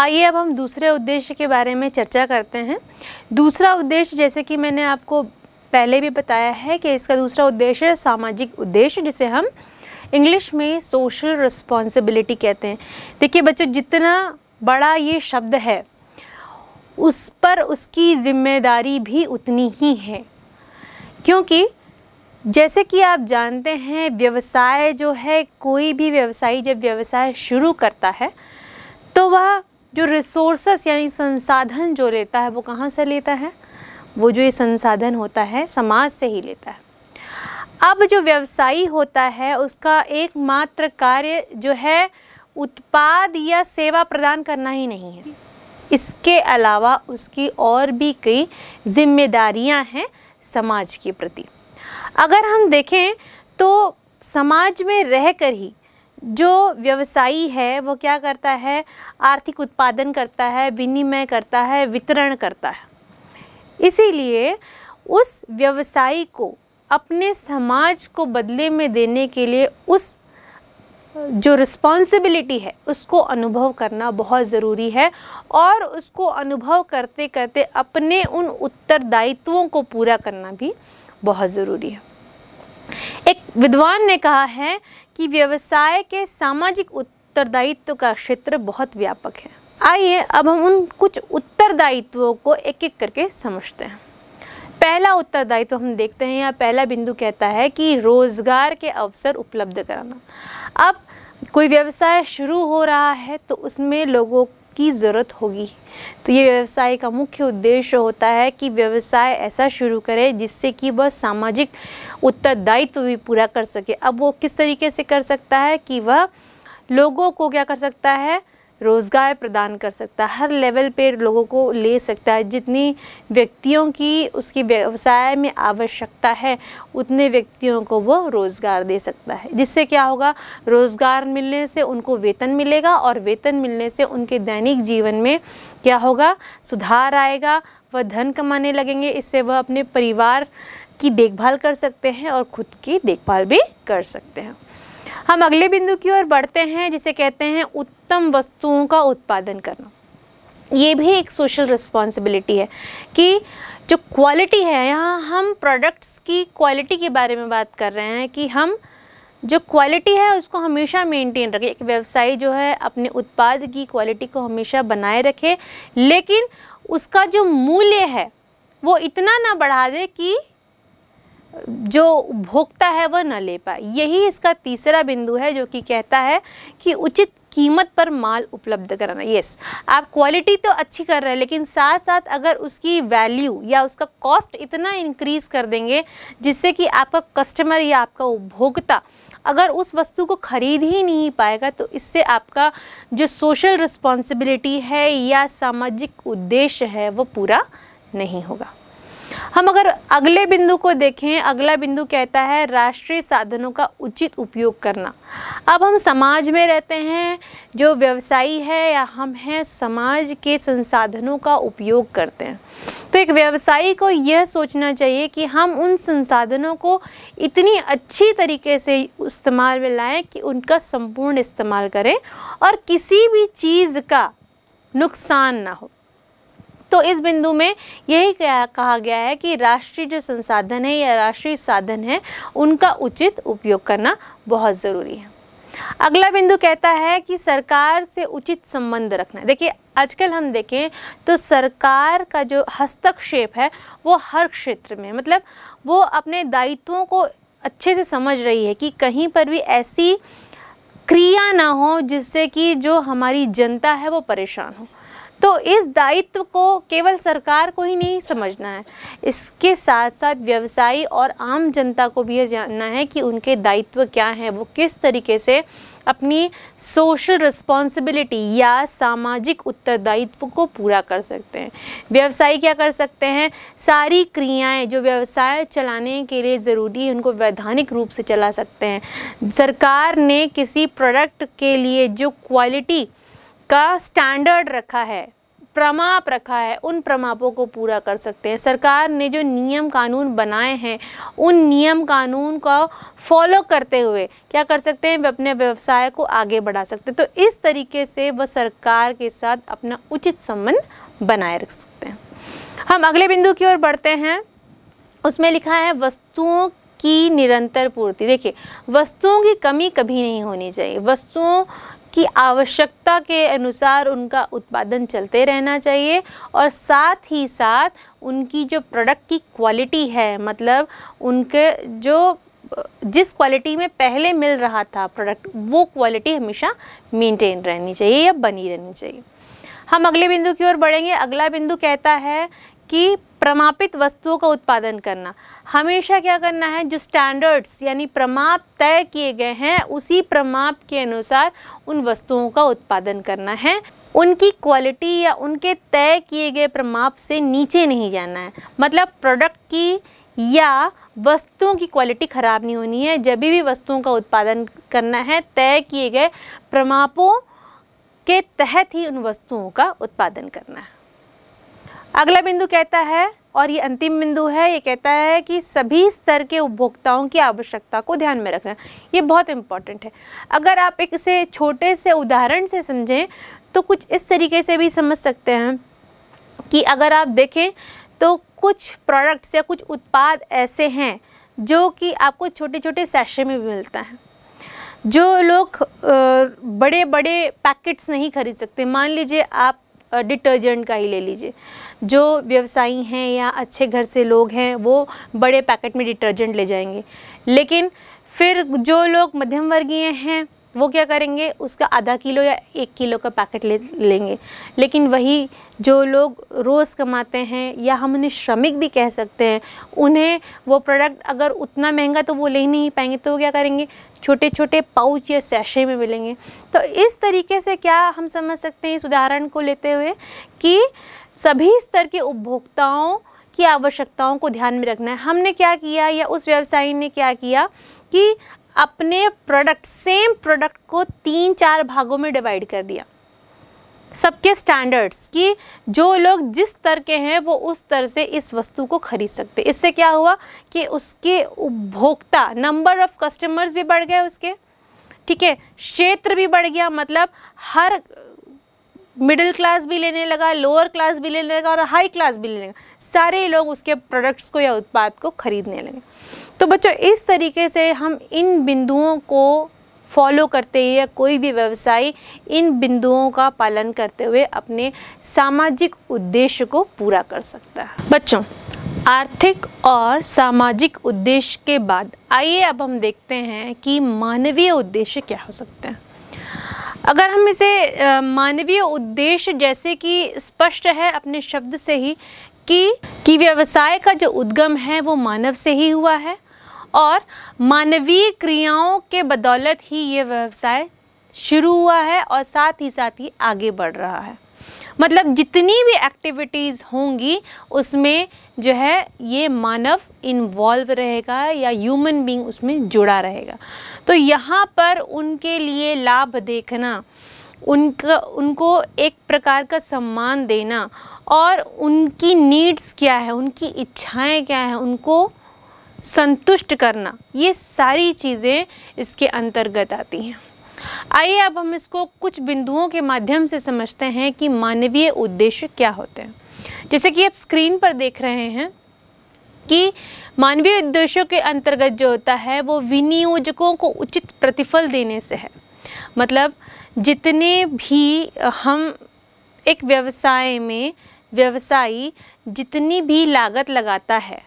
आइए अब हम दूसरे उद्देश्य के बारे में चर्चा करते हैं दूसरा उद्देश्य जैसे कि मैंने आपको पहले भी बताया है कि इसका दूसरा उद्देश्य है सामाजिक उद्देश्य जिसे हम इंग्लिश में सोशल रिस्पॉन्सिबिलिटी कहते हैं देखिए बच्चों जितना बड़ा ये शब्द है उस पर उसकी ज़िम्मेदारी भी उतनी ही है क्योंकि जैसे कि आप जानते हैं व्यवसाय जो है कोई भी व्यवसायी जब व्यवसाय शुरू करता है तो वह जो रिसोर्सेस यानी संसाधन जो लेता है वो कहाँ से लेता है वो जो ये संसाधन होता है समाज से ही लेता है अब जो व्यवसायी होता है उसका एकमात्र कार्य जो है उत्पाद या सेवा प्रदान करना ही नहीं है इसके अलावा उसकी और भी कई जिम्मेदारियां हैं समाज के प्रति अगर हम देखें तो समाज में रह कर ही जो व्यवसायी है वो क्या करता है आर्थिक उत्पादन करता है विनिमय करता है वितरण करता है इसीलिए उस व्यवसायी को अपने समाज को बदले में देने के लिए उस जो रिस्पॉन्सिबिलिटी है उसको अनुभव करना बहुत ज़रूरी है और उसको अनुभव करते करते अपने उन उत्तरदायित्वों को पूरा करना भी बहुत ज़रूरी है एक विद्वान ने कहा है कि व्यवसाय के सामाजिक उत्तरदायित्व का क्षेत्र बहुत व्यापक है आइए अब हम उन कुछ उत्तरदायित्वों को एक एक करके समझते हैं पहला उत्तरदायित्व हम देखते हैं या पहला बिंदु कहता है कि रोज़गार के अवसर उपलब्ध कराना अब कोई व्यवसाय शुरू हो रहा है तो उसमें लोगों की ज़रूरत होगी तो ये व्यवसाय का मुख्य उद्देश्य होता है कि व्यवसाय ऐसा शुरू करे जिससे कि वह सामाजिक उत्तरदायित्व भी पूरा कर सके अब वो किस तरीके से कर सकता है कि वह लोगों को क्या कर सकता है रोज़गार प्रदान कर सकता है हर लेवल पर लोगों को ले सकता है जितनी व्यक्तियों की उसकी व्यवसाय में आवश्यकता है उतने व्यक्तियों को वो रोज़गार दे सकता है जिससे क्या होगा रोज़गार मिलने से उनको वेतन मिलेगा और वेतन मिलने से उनके दैनिक जीवन में क्या होगा सुधार आएगा वह धन कमाने लगेंगे इससे वह अपने परिवार की देखभाल कर सकते हैं और खुद की देखभाल भी कर सकते हैं हम अगले बिंदु की ओर बढ़ते हैं जिसे कहते हैं उत्तम वस्तुओं का उत्पादन करना ये भी एक सोशल रिस्पॉन्सिबिलिटी है कि जो क्वालिटी है यहाँ हम प्रोडक्ट्स की क्वालिटी के बारे में बात कर रहे हैं कि हम जो क्वालिटी है उसको हमेशा मेंटेन रखें एक व्यवसायी जो है अपने उत्पाद की क्वालिटी को हमेशा बनाए रखे लेकिन उसका जो मूल्य है वो इतना ना बढ़ा दे कि जो उपभोक्ता है वह न ले पाए यही इसका तीसरा बिंदु है जो कि कहता है कि उचित कीमत पर माल उपलब्ध कराना यस आप क्वालिटी तो अच्छी कर रहे हैं लेकिन साथ साथ अगर उसकी वैल्यू या उसका कॉस्ट इतना इंक्रीज कर देंगे जिससे कि आपका कस्टमर या आपका उपभोक्ता अगर उस वस्तु को खरीद ही नहीं पाएगा तो इससे आपका जो सोशल रिस्पॉन्सिबिलिटी है या सामाजिक उद्देश्य है वो पूरा नहीं होगा हम अगर अगले बिंदु को देखें अगला बिंदु कहता है राष्ट्रीय साधनों का उचित उपयोग करना अब हम समाज में रहते हैं जो व्यवसायी है या हम हैं समाज के संसाधनों का उपयोग करते हैं तो एक व्यवसायी को यह सोचना चाहिए कि हम उन संसाधनों को इतनी अच्छी तरीके से इस्तेमाल में लाएं कि उनका संपूर्ण इस्तेमाल करें और किसी भी चीज़ का नुकसान ना हो तो इस बिंदु में यही कहा गया है कि राष्ट्रीय जो संसाधन है या राष्ट्रीय साधन है उनका उचित उपयोग करना बहुत ज़रूरी है अगला बिंदु कहता है कि सरकार से उचित संबंध रखना देखिए आजकल हम देखें तो सरकार का जो हस्तक्षेप है वो हर क्षेत्र में मतलब वो अपने दायित्वों को अच्छे से समझ रही है कि कहीं पर भी ऐसी क्रिया ना हो जिससे कि जो हमारी जनता है वो परेशान हो तो इस दायित्व को केवल सरकार को ही नहीं समझना है इसके साथ साथ व्यवसायी और आम जनता को भी यह जानना है कि उनके दायित्व क्या हैं वो किस तरीके से अपनी सोशल रिस्पॉन्सिबिलिटी या सामाजिक उत्तरदायित्व को पूरा कर सकते हैं व्यवसायी क्या कर सकते हैं सारी क्रियाएं जो व्यवसाय चलाने के लिए ज़रूरी है उनको वैधानिक रूप से चला सकते हैं सरकार ने किसी प्रोडक्ट के लिए जो क्वालिटी का स्टैंडर्ड रखा है प्रमाप रखा है उन प्रमापों को पूरा कर सकते हैं सरकार ने जो नियम कानून बनाए हैं उन नियम कानून को फॉलो करते हुए क्या कर सकते हैं अपने व्यवसाय को आगे बढ़ा सकते हैं तो इस तरीके से वह सरकार के साथ अपना उचित संबंध बनाए रख सकते हैं हम अगले बिंदु की ओर बढ़ते हैं उसमें लिखा है वस्तुओं की निरंतर पूर्ति देखिए वस्तुओं की कमी कभी नहीं होनी चाहिए वस्तुओं की आवश्यकता के अनुसार उनका उत्पादन चलते रहना चाहिए और साथ ही साथ उनकी जो प्रोडक्ट की क्वालिटी है मतलब उनके जो जिस क्वालिटी में पहले मिल रहा था प्रोडक्ट वो क्वालिटी हमेशा मेंटेन रहनी चाहिए या बनी रहनी चाहिए हम अगले बिंदु की ओर बढ़ेंगे अगला बिंदु कहता है कि प्रमापित वस्तुओं का उत्पादन करना हमेशा क्या करना है जो स्टैंडर्ड्स यानी प्रमाप तय किए गए हैं उसी प्रमाप के अनुसार उन वस्तुओं का उत्पादन करना है उनकी क्वालिटी या उनके तय किए गए प्रमाप से नीचे नहीं जाना है मतलब प्रोडक्ट की या वस्तुओं की क्वालिटी ख़राब नहीं होनी है जब भी वस्तुओं का उत्पादन करना है तय किए गए प्रमापों के तहत ही उन वस्तुओं का उत्पादन करना है अगला बिंदु कहता है और ये अंतिम बिंदु है ये कहता है कि सभी स्तर के उपभोक्ताओं की आवश्यकता को ध्यान में रखना ये बहुत इम्पॉर्टेंट है अगर आप एक इसे छोटे से उदाहरण से समझें तो कुछ इस तरीके से भी समझ सकते हैं कि अगर आप देखें तो कुछ प्रोडक्ट्स या कुछ उत्पाद ऐसे हैं जो कि आपको छोटे छोटे सैशे में भी मिलता है जो लोग बड़े बड़े पैकेट्स नहीं खरीद सकते मान लीजिए आप डिटर्जेंट का ही ले लीजिए जो व्यवसायी हैं या अच्छे घर से लोग हैं वो बड़े पैकेट में डिटर्जेंट ले जाएंगे लेकिन फिर जो लोग मध्यम वर्गीय हैं वो क्या करेंगे उसका आधा किलो या एक किलो का पैकेट ले लेंगे लेकिन वही जो लोग रोज़ कमाते हैं या हम उन्हें श्रमिक भी कह सकते हैं उन्हें वो प्रोडक्ट अगर उतना महंगा तो वो ले ही नहीं पाएंगे तो वो क्या करेंगे छोटे छोटे पाउच या सैशे में मिलेंगे तो इस तरीके से क्या हम समझ सकते हैं इस उदाहरण को लेते हुए कि सभी स्तर के उपभोक्ताओं की आवश्यकताओं को ध्यान में रखना है हमने क्या किया या उस व्यवसायी ने क्या किया कि अपने प्रोडक्ट सेम प्रोडक्ट को तीन चार भागों में डिवाइड कर दिया सबके स्टैंडर्ड्स कि जो लोग जिस तरह के हैं वो उस तरह से इस वस्तु को खरीद सकते इससे क्या हुआ कि उसके उपभोक्ता नंबर ऑफ कस्टमर्स भी बढ़ गए उसके ठीक है क्षेत्र भी बढ़ गया मतलब हर मिडिल क्लास भी लेने लगा लोअर क्लास भी लेने लगा और हाई क्लास भी लेने लगा सारे लोग उसके प्रोडक्ट्स को या उत्पाद को खरीदने लगे तो बच्चों इस तरीके से हम इन बिंदुओं को फॉलो करते हुए कोई भी व्यवसायी इन बिंदुओं का पालन करते हुए अपने सामाजिक उद्देश्य को पूरा कर सकता है बच्चों आर्थिक और सामाजिक उद्देश्य के बाद आइए अब हम देखते हैं कि मानवीय उद्देश्य क्या हो सकते हैं अगर हम इसे मानवीय उद्देश्य जैसे कि स्पष्ट है अपने शब्द से ही कि कि व्यवसाय का जो उद्गम है वो मानव से ही हुआ है और मानवीय क्रियाओं के बदौलत ही ये व्यवसाय शुरू हुआ है और साथ ही साथ ही आगे बढ़ रहा है मतलब जितनी भी एक्टिविटीज़ होंगी उसमें जो है ये मानव इन्वॉल्व रहेगा या ह्यूमन बीइंग उसमें जुड़ा रहेगा तो यहाँ पर उनके लिए लाभ देखना उनका उनको एक प्रकार का सम्मान देना और उनकी नीड्स क्या है उनकी इच्छाएं क्या हैं उनको संतुष्ट करना ये सारी चीज़ें इसके अंतर्गत आती हैं आइए अब हम इसको कुछ बिंदुओं के माध्यम से समझते हैं कि मानवीय उद्देश्य क्या होते हैं जैसे कि आप स्क्रीन पर देख रहे हैं कि मानवीय उद्देश्यों के अंतर्गत जो होता है वो विनियोजकों को उचित प्रतिफल देने से है मतलब जितने भी हम एक व्यवसाय में व्यवसायी जितनी भी लागत लगाता है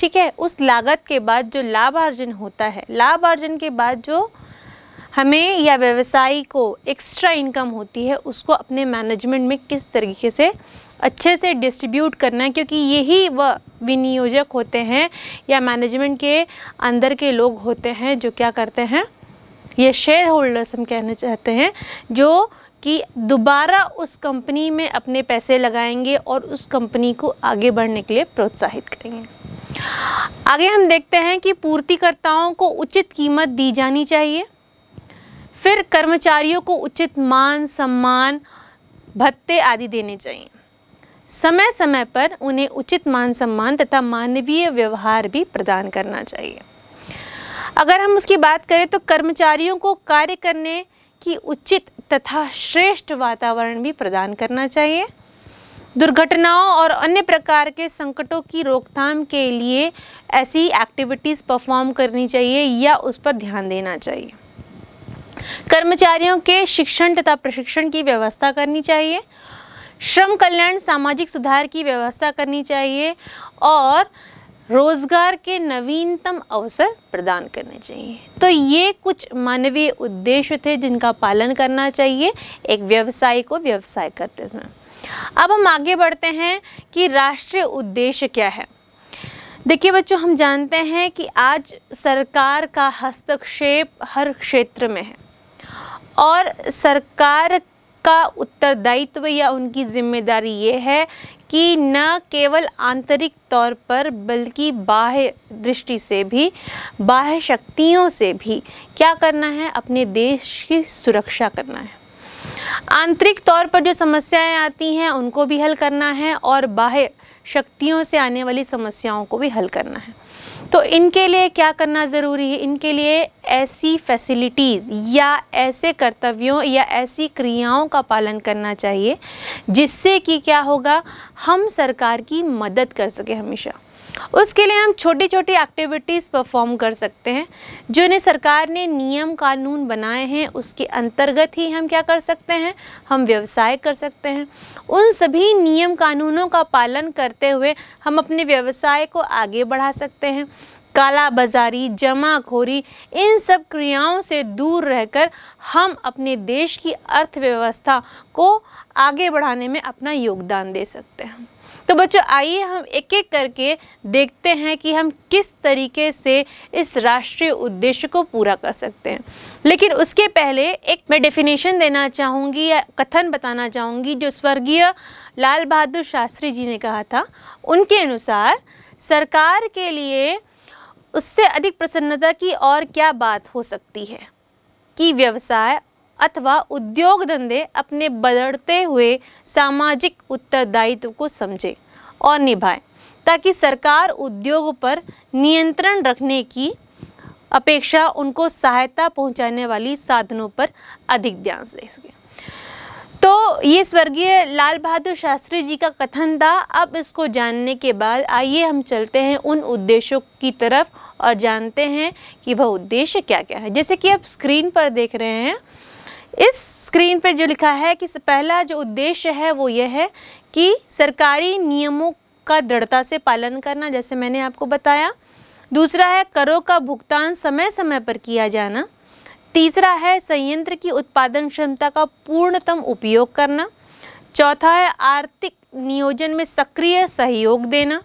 ठीक है उस लागत के बाद जो लाभ अर्जन होता है लाभ अर्जन के बाद जो हमें या व्यवसायी को एक्स्ट्रा इनकम होती है उसको अपने मैनेजमेंट में किस तरीके से अच्छे से डिस्ट्रीब्यूट करना है क्योंकि यही वह विनियोजक होते हैं या मैनेजमेंट के अंदर के लोग होते हैं जो क्या करते हैं ये शेयर होल्डर्स हम कहना चाहते हैं जो कि दोबारा उस कंपनी में अपने पैसे लगाएंगे और उस कंपनी को आगे बढ़ने के लिए प्रोत्साहित करेंगे आगे हम देखते हैं कि पूर्तिकर्ताओं को उचित कीमत दी जानी चाहिए फिर कर्मचारियों को उचित मान सम्मान भत्ते आदि देने चाहिए समय समय पर उन्हें उचित मान सम्मान तथा मानवीय व्यवहार भी प्रदान करना चाहिए अगर हम उसकी बात करें तो कर्मचारियों को कार्य करने की उचित तथा श्रेष्ठ वातावरण भी प्रदान करना चाहिए दुर्घटनाओं और अन्य प्रकार के संकटों की रोकथाम के लिए ऐसी एक्टिविटीज़ परफॉर्म करनी चाहिए या उस पर ध्यान देना चाहिए कर्मचारियों के शिक्षण तथा प्रशिक्षण की व्यवस्था करनी चाहिए श्रम कल्याण सामाजिक सुधार की व्यवस्था करनी चाहिए और रोजगार के नवीनतम अवसर प्रदान करने चाहिए तो ये कुछ मानवीय उद्देश्य थे जिनका पालन करना चाहिए एक व्यवसायी को व्यवसाय करते थे अब हम आगे बढ़ते हैं कि राष्ट्रीय उद्देश्य क्या है देखिए बच्चों हम जानते हैं कि आज सरकार का हस्तक्षेप हर क्षेत्र में है और सरकार का उत्तरदायित्व या उनकी जिम्मेदारी ये है कि न केवल आंतरिक तौर पर बल्कि बाह्य दृष्टि से भी बाह्य शक्तियों से भी क्या करना है अपने देश की सुरक्षा करना है आंतरिक तौर पर जो समस्याएं आती हैं उनको भी हल करना है और बाह्य शक्तियों से आने वाली समस्याओं को भी हल करना है तो इनके लिए क्या करना ज़रूरी है इनके लिए ऐसी फैसिलिटीज़ या ऐसे कर्तव्यों या ऐसी क्रियाओं का पालन करना चाहिए जिससे कि क्या होगा हम सरकार की मदद कर सके हमेशा उसके लिए हम छोटी छोटी एक्टिविटीज़ परफॉर्म कर सकते हैं जो इन्हें सरकार ने नियम कानून बनाए हैं उसके अंतर्गत ही हम क्या कर सकते हैं हम व्यवसाय कर सकते हैं उन सभी नियम कानूनों का पालन करते हुए हम अपने व्यवसाय को आगे बढ़ा सकते हैं काला बाजारी जमाखोरी इन सब क्रियाओं से दूर रहकर हम अपने देश की अर्थव्यवस्था को आगे बढ़ाने में अपना योगदान दे सकते हैं तो बच्चों आइए हम एक एक करके देखते हैं कि हम किस तरीके से इस राष्ट्रीय उद्देश्य को पूरा कर सकते हैं लेकिन उसके पहले एक मैं डेफिनेशन देना चाहूँगी या कथन बताना चाहूँगी जो स्वर्गीय लाल बहादुर शास्त्री जी ने कहा था उनके अनुसार सरकार के लिए उससे अधिक प्रसन्नता की और क्या बात हो सकती है कि व्यवसाय अथवा उद्योग धंधे अपने बदलते हुए सामाजिक उत्तरदायित्व को समझे और निभाए ताकि सरकार उद्योग पर नियंत्रण रखने की अपेक्षा उनको सहायता पहुंचाने वाली साधनों पर अधिक ध्यान दे सके तो ये स्वर्गीय लाल बहादुर शास्त्री जी का कथन था अब इसको जानने के बाद आइए हम चलते हैं उन उद्देश्यों की तरफ और जानते हैं कि वह उद्देश्य क्या क्या है जैसे कि आप स्क्रीन पर देख रहे हैं इस स्क्रीन पर जो लिखा है कि पहला जो उद्देश्य है वो ये है कि सरकारी नियमों का दृढ़ता से पालन करना जैसे मैंने आपको बताया दूसरा है करों का भुगतान समय समय पर किया जाना तीसरा है संयंत्र की उत्पादन क्षमता का पूर्णतम उपयोग करना चौथा है आर्थिक नियोजन में सक्रिय सहयोग देना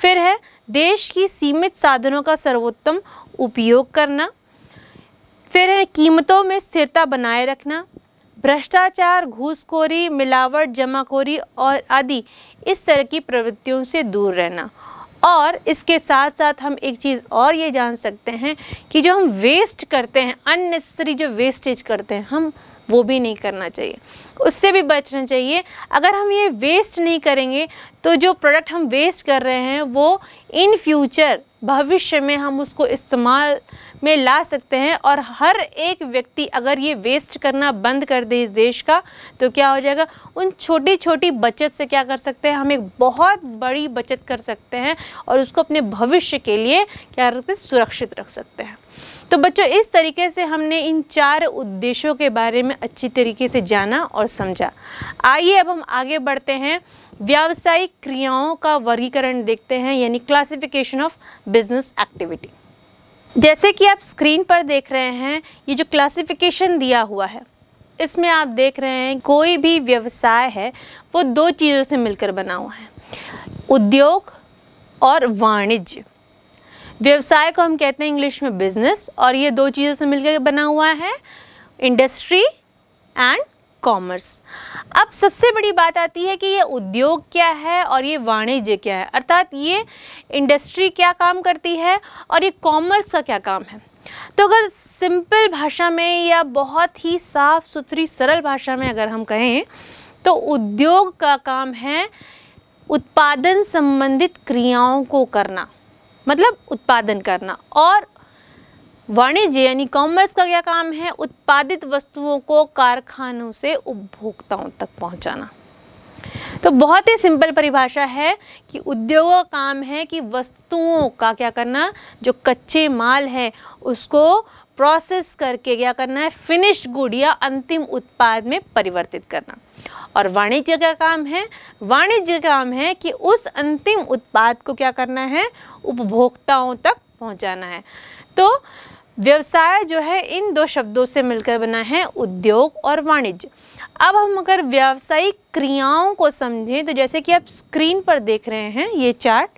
फिर है देश की सीमित साधनों का सर्वोत्तम उपयोग करना फिर है कीमतों में स्थिरता बनाए रखना भ्रष्टाचार घूसखोरी मिलावट जमाखोरी और आदि इस तरह की प्रवृत्तियों से दूर रहना और इसके साथ साथ हम एक चीज़ और ये जान सकते हैं कि जो हम वेस्ट करते हैं अननेसेसरी जो वेस्टेज करते हैं हम वो भी नहीं करना चाहिए उससे भी बचना चाहिए अगर हम ये वेस्ट नहीं करेंगे तो जो प्रोडक्ट हम वेस्ट कर रहे हैं वो इन फ्यूचर भविष्य में हम उसको इस्तेमाल में ला सकते हैं और हर एक व्यक्ति अगर ये वेस्ट करना बंद कर दे इस देश का तो क्या हो जाएगा उन छोटी छोटी बचत से क्या कर सकते हैं हम एक बहुत बड़ी बचत कर सकते हैं और उसको अपने भविष्य के लिए क्या रखते सुरक्षित रख सकते हैं तो बच्चों इस तरीके से हमने इन चार उद्देश्यों के बारे में अच्छी तरीके से जाना और समझा आइए अब हम आगे बढ़ते हैं व्यावसायिक क्रियाओं का वर्गीकरण देखते हैं यानी क्लासिफिकेशन ऑफ बिजनेस एक्टिविटी जैसे कि आप स्क्रीन पर देख रहे हैं ये जो क्लासिफिकेशन दिया हुआ है इसमें आप देख रहे हैं कोई भी व्यवसाय है वो दो चीज़ों से मिलकर बना हुआ है उद्योग और वाणिज्य व्यवसाय को हम कहते हैं इंग्लिश में बिजनेस और ये दो चीज़ों से मिलकर बना हुआ है इंडस्ट्री एंड कॉमर्स अब सबसे बड़ी बात आती है कि ये उद्योग क्या है और ये वाणिज्य क्या है अर्थात ये इंडस्ट्री क्या काम करती है और ये कॉमर्स का क्या काम है तो अगर सिंपल भाषा में या बहुत ही साफ सुथरी सरल भाषा में अगर हम कहें तो उद्योग का काम है उत्पादन संबंधित क्रियाओं को करना मतलब उत्पादन करना और वाणिज्य यानी कॉमर्स का क्या काम है उत्पादित वस्तुओं को कारखानों से उपभोक्ताओं तक पहुंचाना तो बहुत ही सिंपल परिभाषा है कि उद्योग का काम है कि वस्तुओं का क्या करना जो कच्चे माल है उसको प्रोसेस करके क्या करना है फिनिश्ड गुड या अंतिम उत्पाद में परिवर्तित करना और वाणिज्य का काम है वाणिज्य का काम है कि उस अंतिम उत्पाद को क्या करना है उपभोक्ताओं तक पहुंचाना है तो व्यवसाय जो है इन दो शब्दों से मिलकर बना है उद्योग और वाणिज्य अब हम अगर व्यावसायिक क्रियाओं को समझें तो जैसे कि आप स्क्रीन पर देख रहे हैं ये चार्ट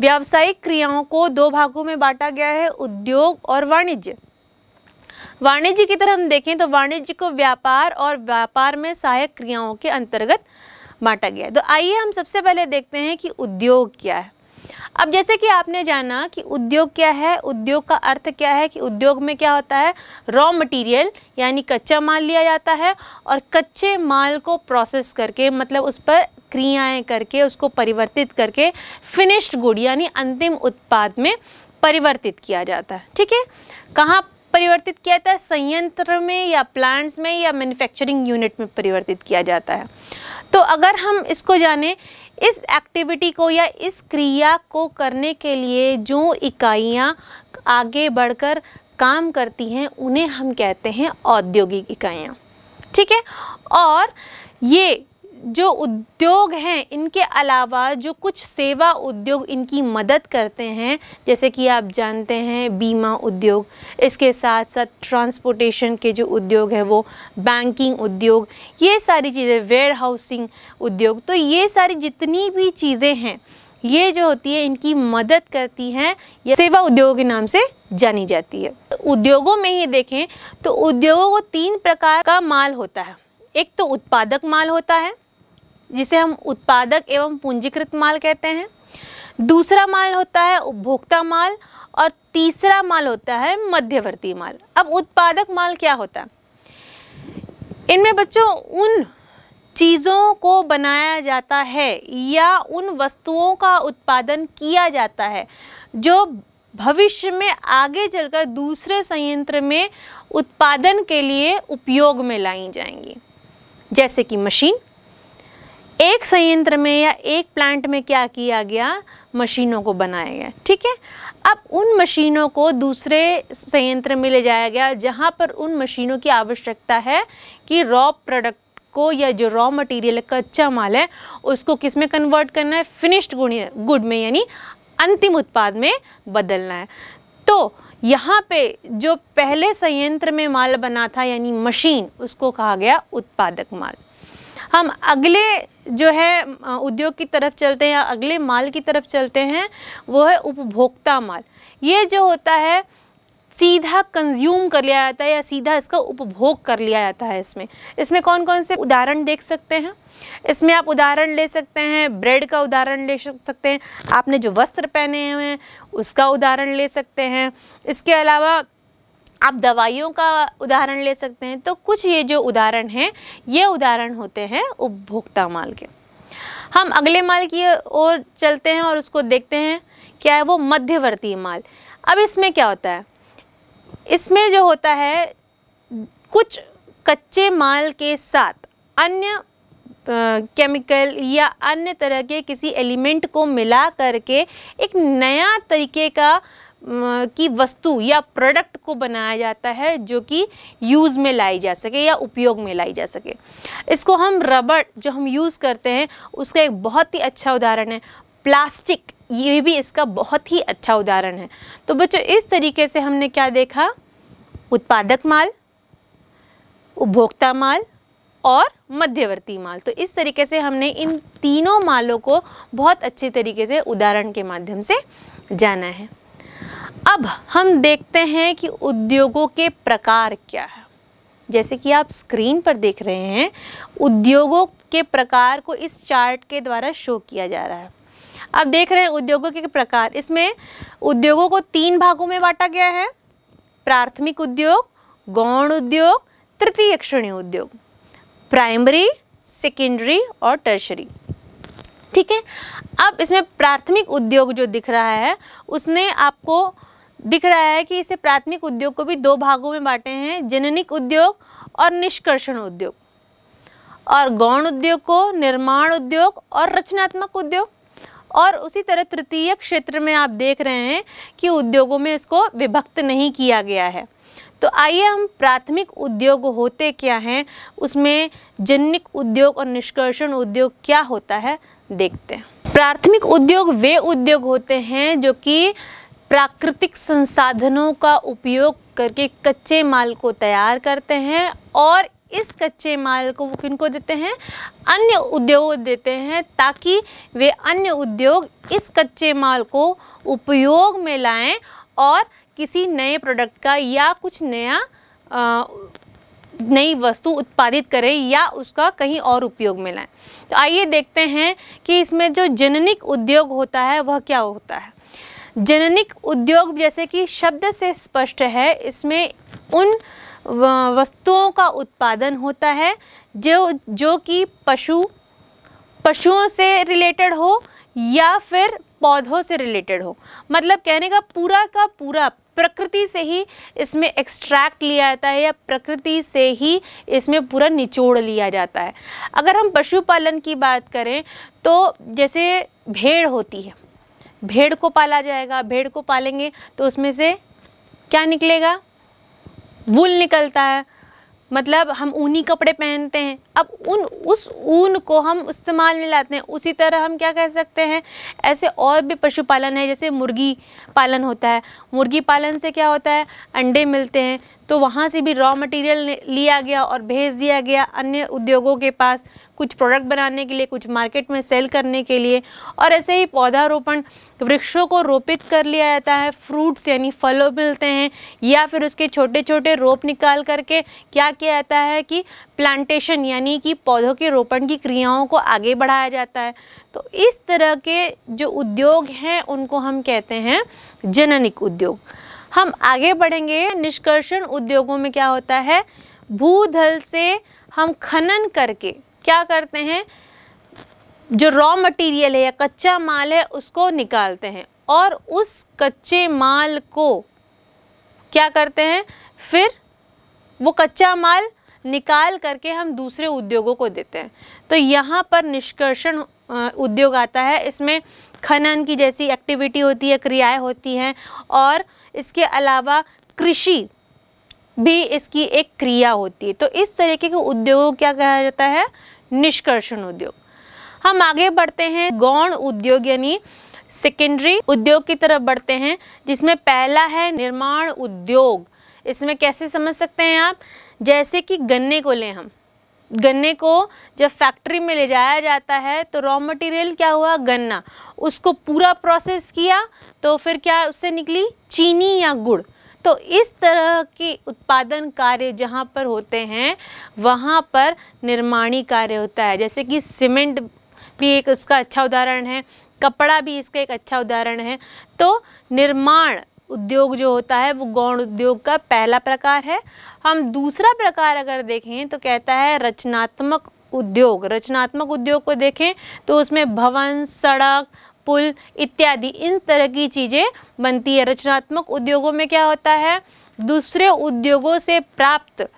व्यावसायिक क्रियाओं को दो भागों में बांटा गया है उद्योग और वाणिज्य वाणिज्य की तरह हम देखें तो वाणिज्य को व्यापार और व्यापार में सहायक क्रियाओं के अंतर्गत बांटा गया है तो आइए हम सबसे पहले देखते हैं कि उद्योग क्या है अब जैसे कि आपने जाना कि उद्योग क्या है उद्योग का अर्थ क्या है कि उद्योग में क्या होता है रॉ मटेरियल यानी कच्चा माल लिया जाता है और कच्चे माल को प्रोसेस करके मतलब उस पर क्रियाएं करके उसको परिवर्तित करके फिनिश्ड गुड यानी अंतिम उत्पाद में परिवर्तित किया जाता है ठीक है कहाँ परिवर्तित किया जाता है संयंत्र में या प्लांट्स में या मैन्युफैक्चरिंग यूनिट में परिवर्तित किया जाता है तो अगर हम इसको जाने इस एक्टिविटी को या इस क्रिया को करने के लिए जो इकाइयाँ आगे बढ़कर काम करती हैं उन्हें हम कहते हैं औद्योगिक इकाइयाँ ठीक है और ये जो उद्योग हैं इनके अलावा जो कुछ सेवा उद्योग इनकी मदद करते हैं जैसे कि आप जानते हैं बीमा उद्योग इसके साथ साथ ट्रांसपोर्टेशन के जो उद्योग है वो बैंकिंग उद्योग ये सारी चीज़ें वेयर हाउसिंग उद्योग तो ये सारी जितनी भी चीज़ें हैं ये जो होती है इनकी मदद करती हैं ये सेवा उद्योग के नाम से जानी जाती है उद्योगों में ही देखें तो उद्योगों को तीन प्रकार का माल होता है एक तो उत्पादक माल होता है जिसे हम उत्पादक एवं पूंजीकृत माल कहते हैं दूसरा माल होता है उपभोक्ता माल और तीसरा माल होता है मध्यवर्ती माल अब उत्पादक माल क्या होता है इनमें बच्चों उन चीज़ों को बनाया जाता है या उन वस्तुओं का उत्पादन किया जाता है जो भविष्य में आगे चलकर दूसरे संयंत्र में उत्पादन के लिए उपयोग में लाई जाएंगी जैसे कि मशीन एक संयंत्र में या एक प्लांट में क्या किया गया मशीनों को बनाया गया ठीक है अब उन मशीनों को दूसरे संयंत्र में ले जाया गया जहाँ पर उन मशीनों की आवश्यकता है कि रॉ प्रोडक्ट को या जो रॉ मटेरियल कच्चा माल है उसको किस में कन्वर्ट करना है फिनिश्ड गुण गुड में यानी अंतिम उत्पाद में बदलना है तो यहाँ पे जो पहले संयंत्र में माल बना था यानी मशीन उसको कहा गया उत्पादक माल हम अगले जो है उद्योग की तरफ चलते हैं या अगले माल की तरफ चलते हैं वो है उपभोक्ता माल ये जो होता है सीधा कंज्यूम कर लिया जाता है या सीधा इसका उपभोग कर लिया जाता है इसमें इसमें कौन कौन से उदाहरण देख सकते हैं इसमें आप उदाहरण ले सकते हैं ब्रेड का उदाहरण ले सकते हैं आपने जो वस्त्र पहने हुए हैं उसका उदाहरण ले सकते हैं इसके अलावा आप दवाइयों का उदाहरण ले सकते हैं तो कुछ ये जो उदाहरण हैं ये उदाहरण होते हैं उपभोक्ता माल के हम अगले माल की ओर चलते हैं और उसको देखते हैं क्या है वो मध्यवर्ती माल अब इसमें क्या होता है इसमें जो होता है कुछ कच्चे माल के साथ अन्य केमिकल या अन्य तरह के किसी एलिमेंट को मिला करके एक नया तरीके का की वस्तु या प्रोडक्ट को बनाया जाता है जो कि यूज़ में लाई जा सके या उपयोग में लाई जा सके इसको हम रबड़ जो हम यूज़ करते हैं उसका एक बहुत ही अच्छा उदाहरण है प्लास्टिक ये भी इसका बहुत ही अच्छा उदाहरण है तो बच्चों इस तरीके से हमने क्या देखा उत्पादक माल उपभोक्ता माल और मध्यवर्ती माल तो इस तरीके से हमने इन तीनों मालों को बहुत अच्छे तरीके से उदाहरण के माध्यम से जाना है अब हम देखते हैं कि उद्योगों के प्रकार क्या है जैसे कि आप स्क्रीन पर देख रहे हैं उद्योगों के प्रकार को इस चार्ट के द्वारा शो किया जा रहा है आप देख रहे हैं उद्योगों के प्रकार इसमें उद्योगों को तीन भागों में बांटा गया है प्राथमिक उद्योग गौण उद्योग तृतीय श्रेणी उद्योग प्राइमरी सेकेंडरी और टर्शरी ठीक है अब इसमें प्राथमिक उद्योग जो दिख रहा है उसमें आपको दिख रहा है कि इसे प्राथमिक उद्योग को भी दो भागों में बांटे हैं जननिक उद्योग और निष्कर्षण उद्योग और गौण उद्योग को निर्माण उद्योग और रचनात्मक उद्योग और उसी तरह तृतीय क्षेत्र में आप देख रहे हैं कि उद्योगों में इसको विभक्त नहीं किया गया है तो आइए हम प्राथमिक उद्योग होते क्या हैं उसमें जनिक उद्योग और निष्कर्षण उद्योग क्या होता है देखते हैं प्राथमिक उद्योग वे उद्योग होते हैं जो कि प्राकृतिक संसाधनों का उपयोग करके कच्चे माल को तैयार करते हैं और इस कच्चे माल को वो किनको देते हैं अन्य उद्योग देते हैं ताकि वे अन्य उद्योग इस कच्चे माल को उपयोग में लाएं और किसी नए प्रोडक्ट का या कुछ नया नई वस्तु उत्पादित करें या उसका कहीं और उपयोग में लाएँ तो आइए देखते हैं कि इसमें जो जननिक उद्योग होता है वह क्या होता है जननिक उद्योग जैसे कि शब्द से स्पष्ट है इसमें उन वस्तुओं का उत्पादन होता है जो जो कि पशु पशुओं से रिलेटेड हो या फिर पौधों से रिलेटेड हो मतलब कहने का पूरा का पूरा प्रकृति से ही इसमें एक्सट्रैक्ट लिया जाता है या प्रकृति से ही इसमें पूरा निचोड़ लिया जाता है अगर हम पशुपालन की बात करें तो जैसे भेड़ होती है भेड़ को पाला जाएगा भेड़ को पालेंगे तो उसमें से क्या निकलेगा वूल निकलता है मतलब हम ऊनी कपड़े पहनते हैं अब उन उस ऊन को हम इस्तेमाल में लाते हैं उसी तरह हम क्या कह सकते हैं ऐसे और भी पशुपालन है जैसे मुर्गी पालन होता है मुर्गी पालन से क्या होता है अंडे मिलते हैं तो वहाँ से भी रॉ मटेरियल लिया गया और भेज दिया गया अन्य उद्योगों के पास कुछ प्रोडक्ट बनाने के लिए कुछ मार्केट में सेल करने के लिए और ऐसे ही पौधारोपण वृक्षों को रोपित कर लिया जाता है फ्रूट्स यानी फलों मिलते हैं या फिर उसके छोटे छोटे रोप निकाल करके क्या किया जाता है कि प्लांटेशन यानी कि पौधों के रोपण की क्रियाओं को आगे बढ़ाया जाता है तो इस तरह के जो उद्योग हैं उनको हम कहते हैं जननिक उद्योग हम आगे बढ़ेंगे निष्कर्षण उद्योगों में क्या होता है भूधल से हम खनन करके क्या करते हैं जो रॉ मटेरियल है या कच्चा माल है उसको निकालते हैं और उस कच्चे माल को क्या करते हैं फिर वो कच्चा माल निकाल करके हम दूसरे उद्योगों को देते हैं तो यहाँ पर निष्कर्षण उद्योग आता है इसमें खनन की जैसी एक्टिविटी होती है क्रियाएं होती हैं और इसके अलावा कृषि भी इसकी एक क्रिया होती है तो इस तरीके के उद्योगों क्या कहा जाता है निष्कर्षण उद्योग हम आगे बढ़ते हैं गौण उद्योग यानी सेकेंडरी उद्योग की तरफ बढ़ते हैं जिसमें पहला है निर्माण उद्योग इसमें कैसे समझ सकते हैं आप जैसे कि गन्ने को लें हम गन्ने को जब फैक्ट्री में ले जाया जाता है तो रॉ मटेरियल क्या हुआ गन्ना उसको पूरा प्रोसेस किया तो फिर क्या उससे निकली चीनी या गुड़ तो इस तरह के उत्पादन कार्य जहाँ पर होते हैं वहाँ पर निर्माणी कार्य होता है जैसे कि सीमेंट भी एक उसका अच्छा उदाहरण है कपड़ा भी इसका एक अच्छा उदाहरण है तो निर्माण उद्योग जो होता है वो गौण उद्योग का पहला प्रकार है हम दूसरा प्रकार अगर देखें तो कहता है रचनात्मक उद्योग रचनात्मक उद्योग को देखें तो उसमें भवन सड़क पुल इत्यादि इन तरह की चीज़ें बनती है रचनात्मक उद्योगों में क्या होता है दूसरे उद्योगों से प्राप्त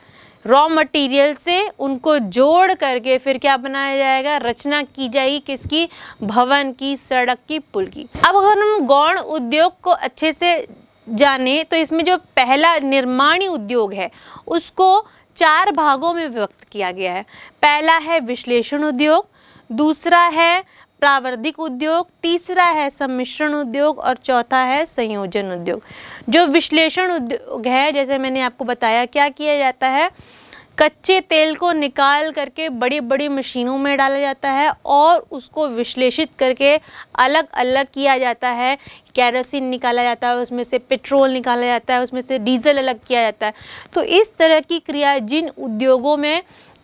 रॉ मटेरियल से उनको जोड़ करके फिर क्या बनाया जाएगा रचना की जाएगी किसकी भवन की सड़क की पुल की अब अगर हम गौण उद्योग को अच्छे से जाने तो इसमें जो पहला निर्माणी उद्योग है उसको चार भागों में विभक्त किया गया है पहला है विश्लेषण उद्योग दूसरा है प्रावर्धिक उद्योग तीसरा है सम्मिश्रण उद्योग और चौथा है संयोजन उद्योग जो विश्लेषण उद्योग है जैसे मैंने आपको बताया क्या किया जाता है कच्चे तेल को निकाल करके बड़ी बड़ी मशीनों में डाला जाता है और उसको विश्लेषित करके अलग अलग किया जाता है कैरोसिन निकाला जाता है उसमें से पेट्रोल निकाला जाता है उसमें से डीजल अलग किया जाता है तो इस तरह की क्रिया जिन उद्योगों में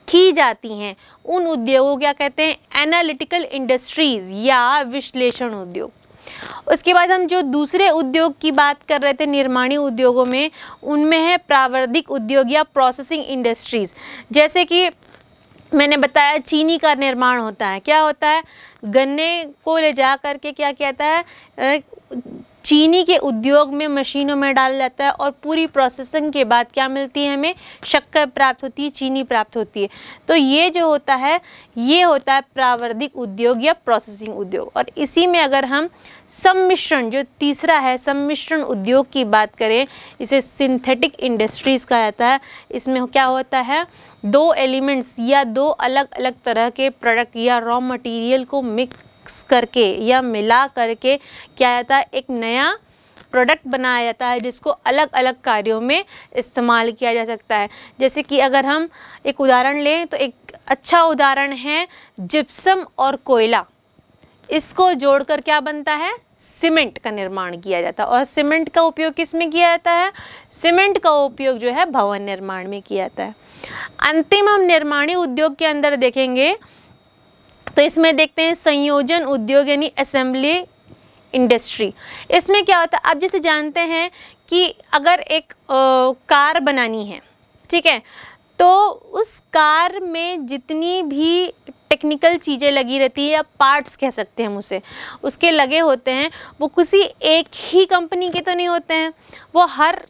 की जाती हैं उन उद्योगों क्या कहते हैं एनालिटिकल इंडस्ट्रीज़ या विश्लेषण उद्योग उसके बाद हम जो दूसरे उद्योग की बात कर रहे थे निर्माणी उद्योगों में उनमें है प्रावर्धिक उद्योग या प्रोसेसिंग इंडस्ट्रीज़ जैसे कि मैंने बताया चीनी का निर्माण होता है क्या होता है गन्ने को ले जा करके क्या कहता है चीनी के उद्योग में मशीनों में डाला जाता है और पूरी प्रोसेसिंग के बाद क्या मिलती है हमें शक्कर प्राप्त होती है चीनी प्राप्त होती है तो ये जो होता है ये होता है प्रावर्धिक उद्योग या प्रोसेसिंग उद्योग और इसी में अगर हम सम्मिश्रण जो तीसरा है सम्मिश्रण उद्योग की बात करें इसे सिंथेटिक इंडस्ट्रीज़ कहा जाता है इसमें क्या होता है दो एलिमेंट्स या दो अलग अलग तरह के प्रोडक्ट या रॉ मटेरियल को मिक्स मिक्स करके या मिला करके क्या जाता है एक नया प्रोडक्ट बनाया जाता है जिसको अलग अलग कार्यों में इस्तेमाल किया जा सकता है जैसे कि अगर हम एक उदाहरण लें तो एक अच्छा उदाहरण है जिप्सम और कोयला इसको जोड़कर क्या बनता है सीमेंट का निर्माण किया जाता है और सीमेंट का उपयोग किस में किया जाता है सीमेंट का उपयोग जो है भवन निर्माण में किया जाता है अंतिम हम निर्माणी उद्योग के अंदर देखेंगे तो इसमें देखते हैं संयोजन उद्योग यानी असेंबली इंडस्ट्री इसमें क्या होता है आप जैसे जानते हैं कि अगर एक आ, कार बनानी है ठीक है तो उस कार में जितनी भी टेक्निकल चीज़ें लगी रहती है या पार्ट्स कह सकते हैं हम उसे उसके लगे होते हैं वो किसी एक ही कंपनी के तो नहीं होते हैं वो हर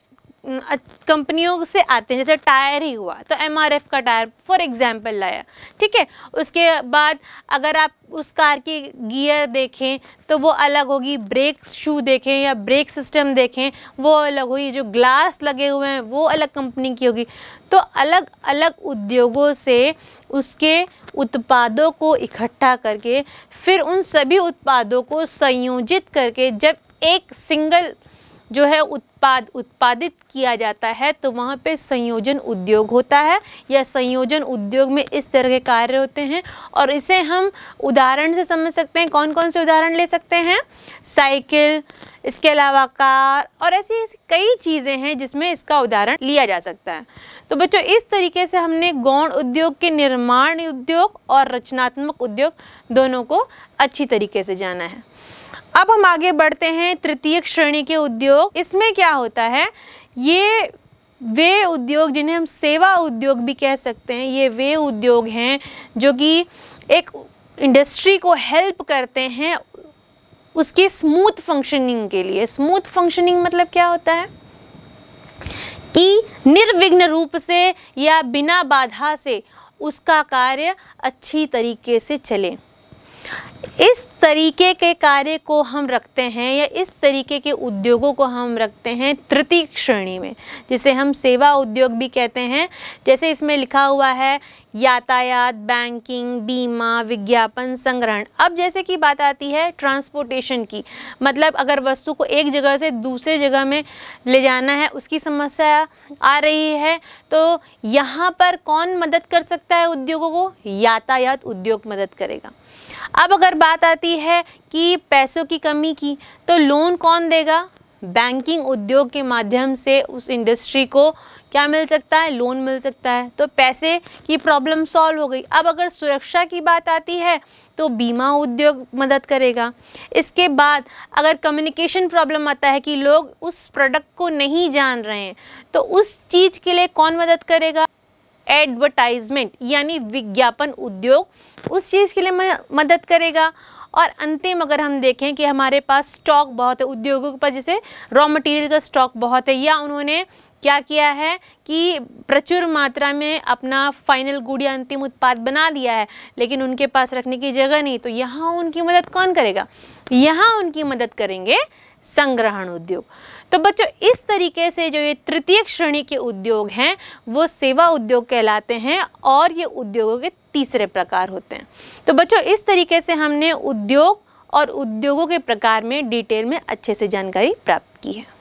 कंपनियों से आते हैं जैसे टायर ही हुआ तो एम का टायर फॉर एग्ज़ाम्पल लाया ठीक है उसके बाद अगर आप उस कार की गियर देखें तो वो अलग होगी ब्रेक शू देखें या ब्रेक सिस्टम देखें वो अलग होगी जो ग्लास लगे हुए हैं वो अलग कंपनी की होगी तो अलग अलग उद्योगों से उसके उत्पादों को इकट्ठा करके फिर उन सभी उत्पादों को संयोजित करके जब एक सिंगल जो है उत्पाद उत्पादित किया जाता है तो वहाँ पे संयोजन उद्योग होता है या संयोजन उद्योग में इस तरह के कार्य होते हैं और इसे हम उदाहरण से समझ सकते हैं कौन कौन से उदाहरण ले सकते हैं साइकिल इसके अलावा कार और ऐसी कई चीज़ें हैं जिसमें इसका उदाहरण लिया जा सकता है तो बच्चों इस तरीके से हमने गौण उद्योग के निर्माण उद्योग और रचनात्मक उद्योग दोनों को अच्छी तरीके से जाना है अब हम आगे बढ़ते हैं तृतीय श्रेणी के उद्योग इसमें क्या होता है ये वे उद्योग जिन्हें हम सेवा उद्योग भी कह सकते हैं ये वे उद्योग हैं जो कि एक इंडस्ट्री को हेल्प करते हैं उसकी स्मूथ फंक्शनिंग के लिए स्मूथ फंक्शनिंग मतलब क्या होता है कि निर्विघ्न रूप से या बिना बाधा से उसका कार्य अच्छी तरीके से चले इस तरीके के कार्य को हम रखते हैं या इस तरीके के उद्योगों को हम रखते हैं तृतीय श्रेणी में जिसे हम सेवा उद्योग भी कहते हैं जैसे इसमें लिखा हुआ है यातायात बैंकिंग बीमा विज्ञापन संग्रहण अब जैसे कि बात आती है ट्रांसपोर्टेशन की मतलब अगर वस्तु को एक जगह से दूसरे जगह में ले जाना है उसकी समस्या आ रही है तो यहाँ पर कौन मदद कर सकता है उद्योगों को यातायात उद्योग मदद करेगा अब अगर बात आती है कि पैसों की कमी की तो लोन कौन देगा बैंकिंग उद्योग के माध्यम से उस इंडस्ट्री को क्या मिल सकता है लोन मिल सकता है तो पैसे की प्रॉब्लम सॉल्व हो गई अब अगर सुरक्षा की बात आती है तो बीमा उद्योग मदद करेगा इसके बाद अगर कम्युनिकेशन प्रॉब्लम आता है कि लोग उस प्रोडक्ट को नहीं जान रहे हैं तो उस चीज़ के लिए कौन मदद करेगा एडवर्टाइजमेंट यानी विज्ञापन उद्योग उस चीज़ के लिए मदद करेगा और अंतिम अगर हम देखें कि हमारे पास स्टॉक बहुत है उद्योगों के पास जैसे रॉ मटेरियल का स्टॉक बहुत है या उन्होंने क्या किया है कि प्रचुर मात्रा में अपना फाइनल गुड़ या अंतिम उत्पाद बना लिया है लेकिन उनके पास रखने की जगह नहीं तो यहाँ उनकी मदद कौन करेगा यहाँ उनकी मदद करेंगे संग्रहण उद्योग तो बच्चों इस तरीके से जो ये तृतीय श्रेणी के उद्योग हैं वो सेवा उद्योग कहलाते हैं और ये उद्योगों के तीसरे प्रकार होते हैं तो बच्चों इस तरीके से हमने उद्योग और उद्योगों के प्रकार में डिटेल में अच्छे से जानकारी प्राप्त की है